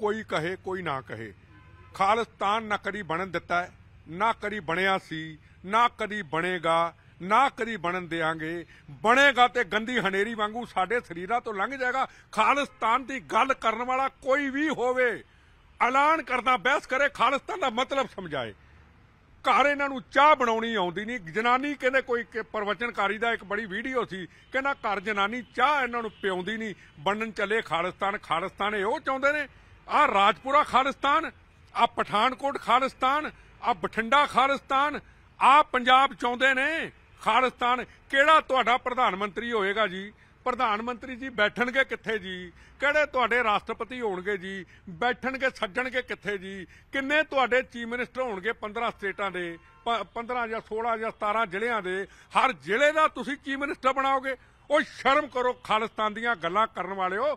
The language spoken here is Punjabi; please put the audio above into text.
ਕੋਈ ਕਹੇ ਕੋਈ ਨਾ ਕਹੇ ਖਾਲਿਸਤਾਨ ਨਾ ਕਦੀ ਬਣਨ ਦਿੱਤਾ ਨਾ ਕਦੀ ਬਣਿਆ ਸੀ ਨਾ ਕਦੀ ਬਣੇਗਾ ਨਾ ਕਦੀ ਬਣਨ ਦੇਾਂਗੇ ਬਣੇਗਾ ਤੇ ਗੰਦੀ ਹਨੇਰੀ ਵਾਂਗੂ ਸਾਡੇ ਸਰੀਰਾਂ ਤੋਂ ਲੰਘ ਜਾਏਗਾ ਖਾਲਿਸਤਾਨ ਦੀ ਗੱਲ ਕਰਨ ਵਾਲਾ ਕੋਈ ਵੀ ਹੋਵੇ ਐਲਾਨ ਕਰਦਾ ਬਹਿਸ ਕਰੇ ਖਾਲਿਸਤਾਨ ਦਾ ਮਤਲਬ ਸਮਝਾਏ ਘਰ ਇਹਨਾਂ ਨੂੰ ਚਾਹ ਬਣਾਉਣੀ ਆਉਂਦੀ ਨਹੀਂ ਜਨਾਨੀ ਕਹਿੰਦੇ ਕੋਈ ਪ੍ਰਵਚਨਕਾਰੀ ਦਾ ਇੱਕ ਬੜੀ ਵੀਡੀਓ ਸੀ ਕਹਿੰਦਾ ਘਰ ਜਨਾਨੀ ਚਾਹ ਇਹਨਾਂ ਨੂੰ ਪਿਉਂਦੀ ਨਹੀਂ ਬਣਨ ਚੱਲੇ ਖਾਲਿਸਤਾਨ ਖਾਲਿਸਤਾਨ ਇਹ ਉਹ ਚਾਹੁੰਦੇ ਨੇ ਆ ਰਾਜਪੁਰਾ ਖਾਲਿਸਤਾਨ ਆ ਪਠਾਨਕੋਟ ਖਾਲਿਸਤਾਨ ਆ ਬਠਿੰਡਾ ਖਾਲਿਸਤਾਨ ਆ ਪੰਜਾਬ ਚਾਹੁੰਦੇ ਨੇ ਖਾਲਿਸਤਾਨ ਕਿਹੜਾ ਤੁਹਾਡਾ ਪ੍ਰਧਾਨ ਮੰਤਰੀ ਹੋਏਗਾ ਜੀ ਪ੍ਰਧਾਨ ਮੰਤਰੀ ਜੀ ਬੈਠਣਗੇ ਕਿੱਥੇ ਜੀ ਕਿਹੜੇ ਤੁਹਾਡੇ ਰਾਸ਼ਟਰਪਤੀ ਹੋਣਗੇ ਜੀ ਬੈਠਣਗੇ ਸੱਜਣਗੇ ਕਿੱਥੇ ਜੀ ਕਿੰਨੇ ਤੁਹਾਡੇ ਚੀਫ ਮਿਨਿਸਟਰ ਹੋਣਗੇ 15 ਸਟੇਟਾਂ ਦੇ 15 ਜਾਂ 16 ਜਾਂ 17 ਜ਼ਿਲ੍ਹਿਆਂ ਦੇ ਹਰ ਜ਼ਿਲ੍ਹੇ ਦਾ ਤੁਸੀਂ ਚੀਫ ਮਿਨਿਸਟਰ ਬਣਾਓਗੇ ਉਹ ਸ਼ਰਮ ਕਰੋ ਖਾਲਿਸਤਾਨ ਦੀਆਂ ਗੱਲਾਂ ਕਰਨ ਵਾਲਿਓ